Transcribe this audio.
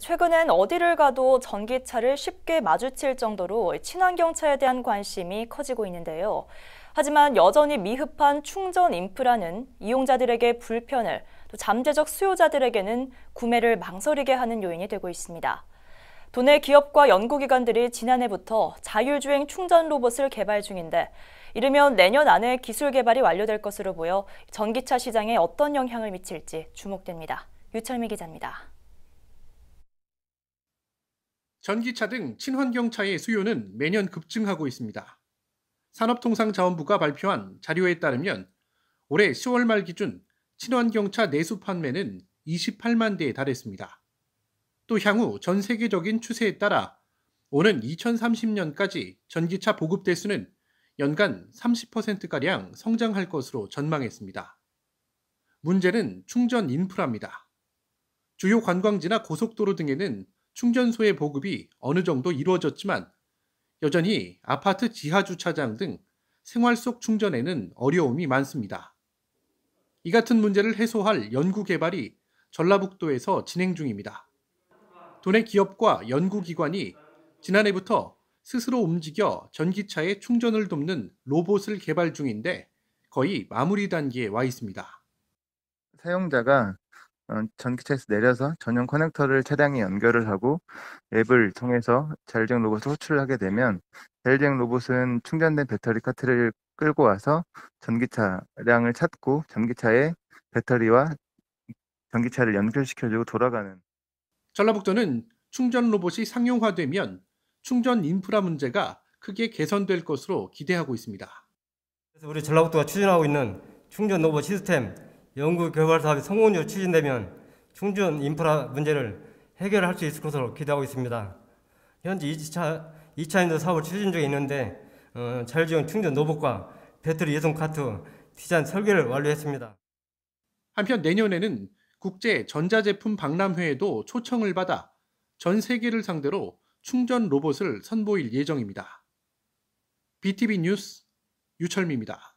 최근엔 어디를 가도 전기차를 쉽게 마주칠 정도로 친환경차에 대한 관심이 커지고 있는데요. 하지만 여전히 미흡한 충전 인프라는 이용자들에게 불편을, 또 잠재적 수요자들에게는 구매를 망설이게 하는 요인이 되고 있습니다. 도내 기업과 연구기관들이 지난해부터 자율주행 충전 로봇을 개발 중인데 이르면 내년 안에 기술 개발이 완료될 것으로 보여 전기차 시장에 어떤 영향을 미칠지 주목됩니다. 유철미 기자입니다. 전기차 등 친환경차의 수요는 매년 급증하고 있습니다. 산업통상자원부가 발표한 자료에 따르면 올해 10월 말 기준 친환경차 내수 판매는 28만 대에 달했습니다. 또 향후 전 세계적인 추세에 따라 오는 2030년까지 전기차 보급 대수는 연간 30%가량 성장할 것으로 전망했습니다. 문제는 충전 인프라입니다. 주요 관광지나 고속도로 등에는 충전소의 보급이 어느 정도 이루어졌지만 여전히 아파트 지하 주차장 등 생활 속 충전에는 어려움이 많습니다. 이 같은 문제를 해소할 연구 개발이 전라북도에서 진행 중입니다. 도내 기업과 연구기관이 지난해부터 스스로 움직여 전기차의 충전을 돕는 로봇을 개발 중인데 거의 마무리 단계에 와 있습니다. 사용자가 어, 전기차에서 내려서 전용 커넥터를 차량에 연결을 하고 앱을 통해서 자율주행 로봇을 호출을 하게 되면 자율주행 로봇은 충전된 배터리 카트를 끌고 와서 전기차량을 찾고 전기차에 배터리와 전기차를 연결시켜주고 돌아가는 전라북도는 충전 로봇이 상용화되면 충전 인프라 문제가 크게 개선될 것으로 기대하고 있습니다. 그래서 우리 전라북도가 추진하고 있는 충전 로봇 시스템 연구개발사업이 성공적으로 추진되면 충전 인프라 문제를 해결할 수 있을 것으로 기대하고 있습니다. 현재 2차, 2차 인도 사업을 추진 중에 있는데 어, 자율주행 충전 로봇과 배터리 예송 카트 디자인 설계를 완료했습니다. 한편 내년에는 국제 전자제품 박람회에도 초청을 받아 전 세계를 상대로 충전 로봇을 선보일 예정입니다. BTV 뉴스 유철미입니다.